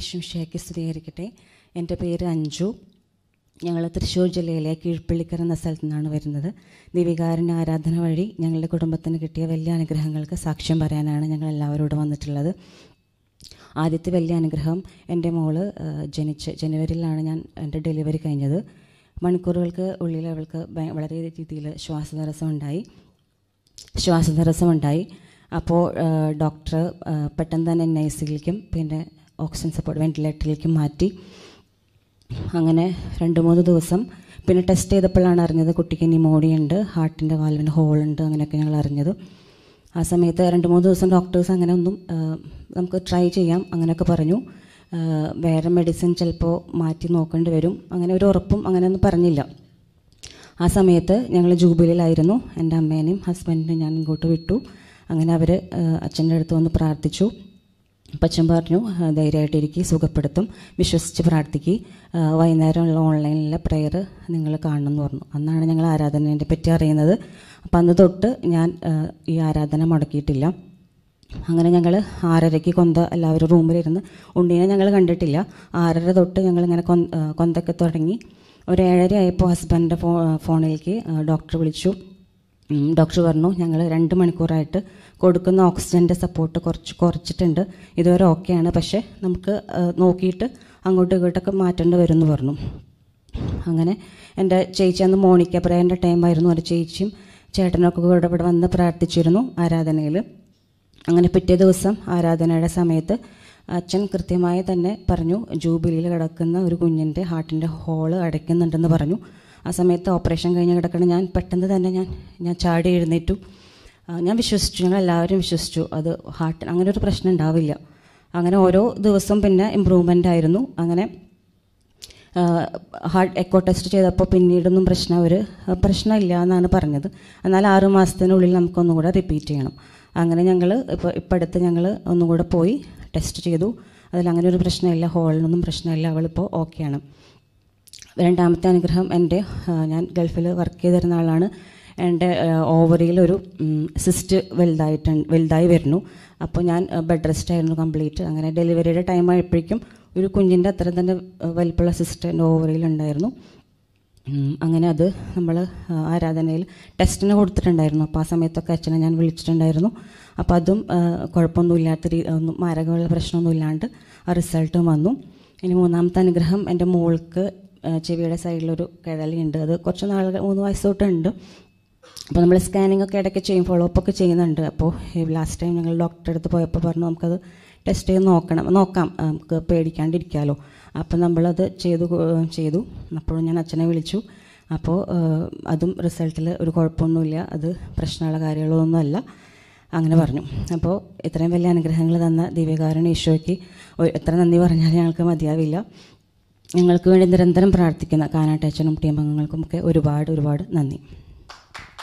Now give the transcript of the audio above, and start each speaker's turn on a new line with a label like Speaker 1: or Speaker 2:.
Speaker 1: ഈശ്വംശയ്ക്ക് സ്ഥിരീകരിക്കട്ടെ എൻ്റെ പേര് അഞ്ജു ഞങ്ങൾ തൃശ്ശൂർ ജില്ലയിലെ കീഴ്പ്പള്ളിക്കർ എന്ന സ്ഥലത്തു നിന്നാണ് വരുന്നത് ദിവികാരൻ്റെ ആരാധന വഴി ഞങ്ങളുടെ കുടുംബത്തിന് കിട്ടിയ വലിയ അനുഗ്രഹങ്ങൾക്ക് സാക്ഷ്യം പറയാനാണ് ഞങ്ങൾ എല്ലാവരോടും വന്നിട്ടുള്ളത് ആദ്യത്തെ വലിയ അനുഗ്രഹം എൻ്റെ മോള് ജനിച്ച് ജനുവരിയിലാണ് ഞാൻ എൻ്റെ ഡെലിവറി കഴിഞ്ഞത് മണിക്കൂറുകൾക്ക് ഉള്ളിൽ അവൾക്ക് വളരെ രീതിയിൽ ശ്വാസതടസ്സം ഉണ്ടായി ശ്വാസതടസ്സം ഉണ്ടായി അപ്പോൾ ഡോക്ടർ പെട്ടെന്ന് തന്നെ എൻ ഐ സിയിലേക്കും പിന്നെ ഓക്സിജൻ സപ്പോർട്ട് വെൻറ്റിലേറ്ററിലേക്ക് മാറ്റി അങ്ങനെ രണ്ട് മൂന്ന് ദിവസം പിന്നെ ടെസ്റ്റ് ചെയ്തപ്പോഴാണ് അറിഞ്ഞത് കുട്ടിക്ക് ഉണ്ട് ഹാർട്ടിൻ്റെ വാൽവിന് ഹോളുണ്ട് അങ്ങനെയൊക്കെ ഞങ്ങൾ അറിഞ്ഞത് ആ സമയത്ത് രണ്ട് മൂന്ന് ദിവസം ഡോക്ടേഴ്സ് അങ്ങനെ ഒന്നും നമുക്ക് ട്രൈ ചെയ്യാം അങ്ങനെയൊക്കെ പറഞ്ഞു വേറെ മെഡിസിൻ ചിലപ്പോൾ മാറ്റി നോക്കേണ്ടി വരും അങ്ങനെ ഒരു ഉറപ്പും അങ്ങനെയൊന്നും പറഞ്ഞില്ല ആ സമയത്ത് ഞങ്ങൾ ജൂബിലിയിലായിരുന്നു എൻ്റെ അമ്മേനെയും ഹസ്ബൻഡിനെയും ഞാൻ ഇങ്ങോട്ട് വിട്ടു അങ്ങനെ അവർ അച്ഛൻ്റെ അടുത്ത് വന്ന് പ്രാർത്ഥിച്ചു പച്ചൻ പറഞ്ഞു ഇരിക്കി സുഖപ്പെടുത്തും വിശ്വസിച്ച് പ്രാർത്ഥിക്കുക വൈകുന്നേരമുള്ള ഓൺലൈനിലെ പ്രെയർ നിങ്ങൾ കാണണം എന്ന് പറഞ്ഞു അന്നാണ് ഞങ്ങൾ ആരാധനേൻ്റെ പറ്റി അറിയുന്നത് അപ്പം അന്ന് തൊട്ട് ഞാൻ ഈ ആരാധന മുടക്കിയിട്ടില്ല അങ്ങനെ ഞങ്ങൾ ആറരയ്ക്ക് കൊന്ത എല്ലാവരും റൂമിലിരുന്ന് ഉണ്ണീനെ ഞങ്ങൾ കണ്ടിട്ടില്ല ആറര തൊട്ട് ഞങ്ങൾ ഇങ്ങനെ കൊന്തൊക്കെ തുടങ്ങി ഒരു ഏഴര ആയപ്പോൾ ഹസ്ബൻഡിൻ്റെ ഫോ ഫോണിലേക്ക് ഡോക്ടർ വിളിച്ചു ഡോക്ടർ പറഞ്ഞു ഞങ്ങൾ രണ്ട് മണിക്കൂറായിട്ട് കൊടുക്കുന്ന ഓക്സിജൻ്റെ സപ്പോർട്ട് കുറച്ച് കുറച്ചിട്ടുണ്ട് ഇതുവരെ ഓക്കെയാണ് പക്ഷേ നമുക്ക് നോക്കിയിട്ട് അങ്ങോട്ടും ഇങ്ങോട്ടൊക്കെ മാറ്റേണ്ടി വരുമെന്ന് പറഞ്ഞു അങ്ങനെ എൻ്റെ ചേച്ചി അന്ന് മോണിക്ക പ്രേയറിൻ്റെ ടൈമായിരുന്നു ഒരു ചേച്ചിയും ചേട്ടനൊക്കെ കൂടെ ഇവിടെ വന്ന് പ്രാർത്ഥിച്ചിരുന്നു ആരാധനയിൽ അങ്ങനെ പിറ്റേ ദിവസം ആരാധനയുടെ സമയത്ത് അച്ഛൻ കൃത്യമായി തന്നെ പറഞ്ഞു ജൂബിലിയിൽ കിടക്കുന്ന ഒരു കുഞ്ഞിൻ്റെ ഹാർട്ടിൻ്റെ ഹോള് അടയ്ക്കുന്നുണ്ടെന്ന് പറഞ്ഞു ആ സമയത്ത് ഓപ്പറേഷൻ കഴിഞ്ഞ് കിടക്കണം ഞാൻ പെട്ടെന്ന് തന്നെ ഞാൻ ഞാൻ ചാടി എഴുന്നേറ്റു ഞാൻ വിശ്വസിച്ചു ഞങ്ങൾ എല്ലാവരും വിശ്വസിച്ചു അത് ഹാർട്ട് അങ്ങനെ ഒരു പ്രശ്നം ഉണ്ടാവില്ല അങ്ങനെ ഓരോ ദിവസം പിന്നെ ഇമ്പ്രൂവ്മെൻ്റ് ആയിരുന്നു അങ്ങനെ ഹാർട്ട് എക്കോ ടെസ്റ്റ് ചെയ്തപ്പോൾ പിന്നീടൊന്നും പ്രശ്നം അവർ പ്രശ്നമില്ല എന്നാണ് പറഞ്ഞത് എന്നാൽ ആറു മാസത്തിനുള്ളിൽ നമുക്കൊന്നും കൂടെ റിപ്പീറ്റ് ചെയ്യണം അങ്ങനെ ഞങ്ങൾ ഇപ്പോൾ ഇപ്പം അടുത്ത് ഞങ്ങൾ ഒന്നുകൂടെ പോയി ടെസ്റ്റ് ചെയ്തു അതിൽ അങ്ങനെ ഒരു പ്രശ്നമില്ല ഹോളിനൊന്നും പ്രശ്നമില്ല അവളിപ്പോൾ ഓക്കെയാണ് രണ്ടാമത്തെ അനുഗ്രഹം എൻ്റെ ഞാൻ ഗൾഫിൽ വർക്ക് ചെയ്തിരുന്ന ആളാണ് എൻ്റെ ഓവറിയിൽ ഒരു സിസ്റ്റ് വലുതായിട്ടുണ്ട് വലുതായി വരുന്നു അപ്പോൾ ഞാൻ ബെഡ് റെസ്റ്റ് ആയിരുന്നു കംപ്ലീറ്റ് അങ്ങനെ ഡെലിവറിയുടെ ടൈം ആയപ്പോഴേക്കും ഒരു കുഞ്ഞിൻ്റെ അത്ര തന്നെ വലിപ്പുള്ള സിസ്റ്റ് എൻ്റെ ഓവറിയിൽ ഉണ്ടായിരുന്നു അങ്ങനെ അത് നമ്മൾ ആരാധനയിൽ ടെസ്റ്റിന് കൊടുത്തിട്ടുണ്ടായിരുന്നു അപ്പോൾ ആ സമയത്തൊക്കെ അച്ഛനെ ഞാൻ വിളിച്ചിട്ടുണ്ടായിരുന്നു അപ്പോൾ അതും കുഴപ്പമൊന്നുമില്ലാത്ത രീ ഒന്നും മാരകമുള്ള പ്രശ്നമൊന്നുമില്ലാണ്ട് ആ റിസൾട്ടും വന്നു ഇനി മൂന്നാമത്തെ അനുഗ്രഹം എൻ്റെ മോൾക്ക് ചെവിയുടെ സൈഡിലൊരു കിഴലിയുണ്ട് അത് കുറച്ച് നാളുകൾ മൂന്ന് വയസ്സോട്ടുണ്ട് അപ്പോൾ നമ്മൾ സ്കാനിങ് ഒക്കെ ഇടയ്ക്ക് ചെയ്യും ഫോളോ അപ്പ് ഒക്കെ ചെയ്യുന്നുണ്ട് അപ്പോൾ ലാസ്റ്റ് ടൈം ഞങ്ങൾ ഡോക്ടറെ അടുത്ത് പോയപ്പോൾ പറഞ്ഞു നമുക്കത് ടെസ്റ്റ് ചെയ്ത് നോക്കണം നോക്കാം നമുക്ക് പേടിക്കാണ്ടിരിക്കാമല്ലോ അപ്പോൾ നമ്മളത് ചെയ്തു ചെയ്തു അപ്പോൾ ഞാൻ അച്ഛനെ വിളിച്ചു അപ്പോൾ അതും റിസൾട്ടിൽ ഒരു കുഴപ്പമൊന്നുമില്ല അത് പ്രശ്നമുള്ള കാര്യങ്ങളൊന്നുമല്ല അങ്ങനെ പറഞ്ഞു അപ്പോൾ ഇത്രയും വലിയ അനുഗ്രഹങ്ങൾ തന്ന ദിവ്യകാരൻ ഈശോയ്ക്ക് എത്ര നന്ദി പറഞ്ഞാലും ഞങ്ങൾക്ക് മതിയാവില്ല ഞങ്ങൾക്ക് വേണ്ടി നിരന്തരം പ്രാർത്ഥിക്കുന്ന കാനാട്ടച്ഛനും ഒക്കെ ഒരുപാട് ഒരുപാട് നന്ദി